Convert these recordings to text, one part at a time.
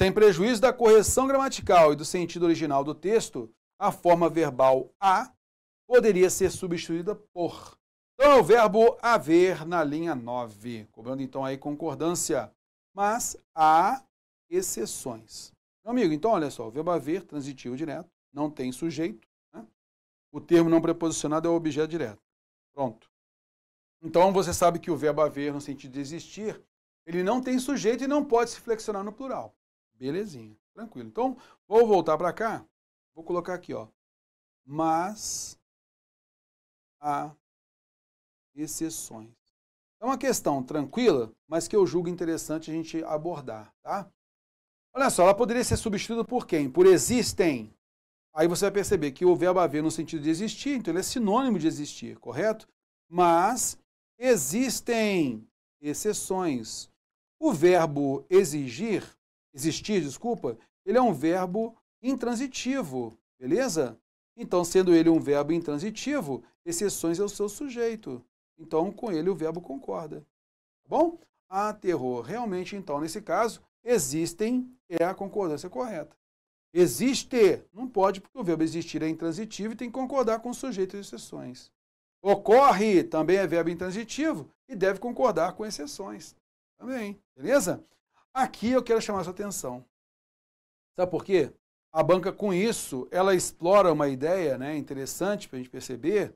Sem prejuízo da correção gramatical e do sentido original do texto, a forma verbal a poderia ser substituída por. Então, é o verbo haver na linha 9, cobrando então aí concordância. Mas há exceções. Meu amigo, então olha só, o verbo haver, transitivo direto, não tem sujeito. Né? O termo não preposicionado é o objeto direto. Pronto. Então você sabe que o verbo haver, no sentido de existir, ele não tem sujeito e não pode se flexionar no plural. Belezinha, tranquilo. Então, vou voltar para cá, vou colocar aqui, ó. Mas há exceções. É uma questão tranquila, mas que eu julgo interessante a gente abordar, tá? Olha só, ela poderia ser substituída por quem? Por existem. Aí você vai perceber que o verbo haver no sentido de existir, então ele é sinônimo de existir, correto? Mas existem exceções. O verbo exigir existir, desculpa, ele é um verbo intransitivo, beleza? Então, sendo ele um verbo intransitivo, exceções é o seu sujeito. Então, com ele o verbo concorda. Tá bom? Ah, terror. Realmente, então, nesse caso, existem é a concordância correta. Existe, não pode, porque o verbo existir é intransitivo e tem que concordar com o sujeito e exceções. Ocorre também é verbo intransitivo e deve concordar com exceções. Também, beleza? Aqui eu quero chamar sua atenção. Sabe por quê? A banca, com isso, ela explora uma ideia né, interessante para a gente perceber.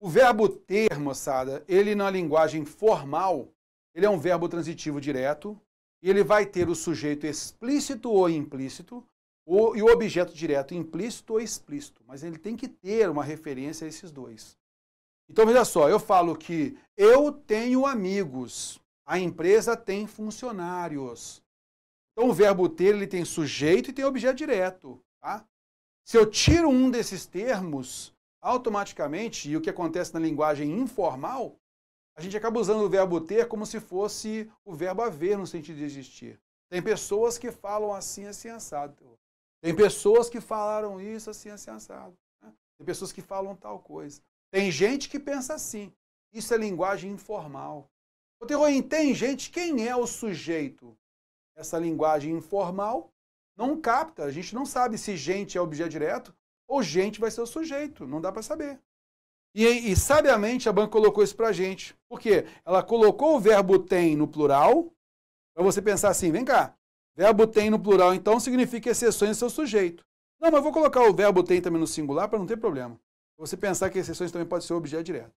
O verbo ter, moçada, ele na linguagem formal, ele é um verbo transitivo direto, e ele vai ter o sujeito explícito ou implícito, ou, e o objeto direto implícito ou explícito, mas ele tem que ter uma referência a esses dois. Então veja só, eu falo que eu tenho amigos. A empresa tem funcionários. Então, o verbo ter ele tem sujeito e tem objeto direto. Tá? Se eu tiro um desses termos, automaticamente, e o que acontece na linguagem informal, a gente acaba usando o verbo ter como se fosse o verbo haver no sentido de existir. Tem pessoas que falam assim, assim, assado. Tem pessoas que falaram isso, assim, assim, assado. Né? Tem pessoas que falam tal coisa. Tem gente que pensa assim. Isso é linguagem informal. O em tem gente, quem é o sujeito? Essa linguagem informal não capta, a gente não sabe se gente é objeto direto ou gente vai ser o sujeito, não dá para saber. E, e sabiamente a banca colocou isso para a gente. Por quê? Ela colocou o verbo tem no plural, para você pensar assim, vem cá, verbo tem no plural, então significa exceções seu sujeito. Não, mas vou colocar o verbo tem também no singular para não ter problema. Você pensar que exceções também pode ser objeto direto.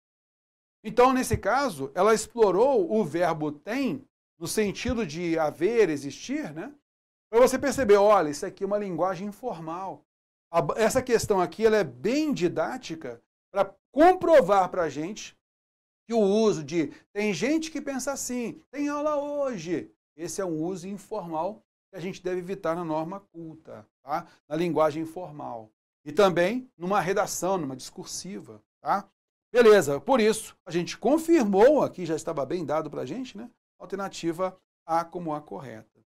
Então, nesse caso, ela explorou o verbo tem no sentido de haver, existir, né? Para você perceber, olha, isso aqui é uma linguagem informal. Essa questão aqui ela é bem didática para comprovar para a gente que o uso de tem gente que pensa assim, tem aula hoje. Esse é um uso informal que a gente deve evitar na norma culta, tá? na linguagem formal. E também numa redação, numa discursiva. Tá? Beleza, por isso, a gente confirmou, aqui já estava bem dado para a gente, né? Alternativa A como a correta.